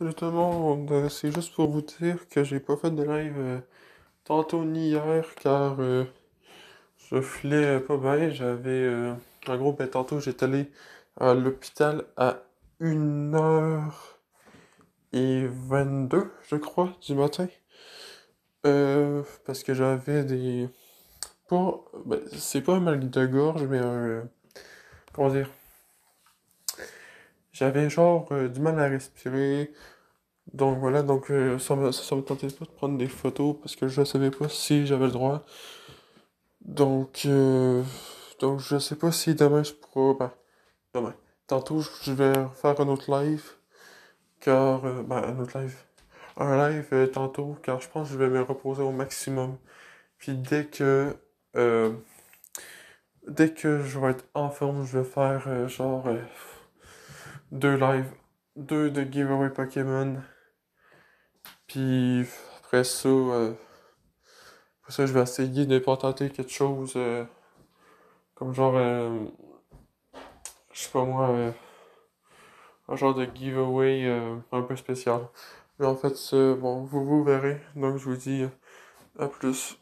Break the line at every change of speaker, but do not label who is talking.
justement euh, c'est juste pour vous dire que j'ai pas fait de live euh, tantôt ni hier car euh, je filais pas bien. J'avais. un gros, ben, tantôt j'étais allé à l'hôpital à 1h22, je crois, du matin. parce que j'avais des. pour ben, c'est pas un mal de gorge, mais un. comment dire j'avais genre euh, du mal à respirer. Donc voilà, donc euh, ça, me, me, tentait pas de prendre des photos parce que je savais pas si j'avais le droit. Donc, euh, donc je sais pas si demain je pourrais... Ben, demain. Tantôt je vais faire un autre live. Car. ben, un autre live. Un live tantôt, car je pense que je vais me reposer au maximum. Puis dès que dès que je vais être en forme, je vais faire genre deux lives, deux de giveaway Pokémon. Puis après ça, euh, je vais essayer de pas tenter quelque chose euh, comme genre, euh, je sais pas moi, un genre de giveaway un peu spécial. Mais en fait, bon, vous vous verrez. Donc je vous dis à plus.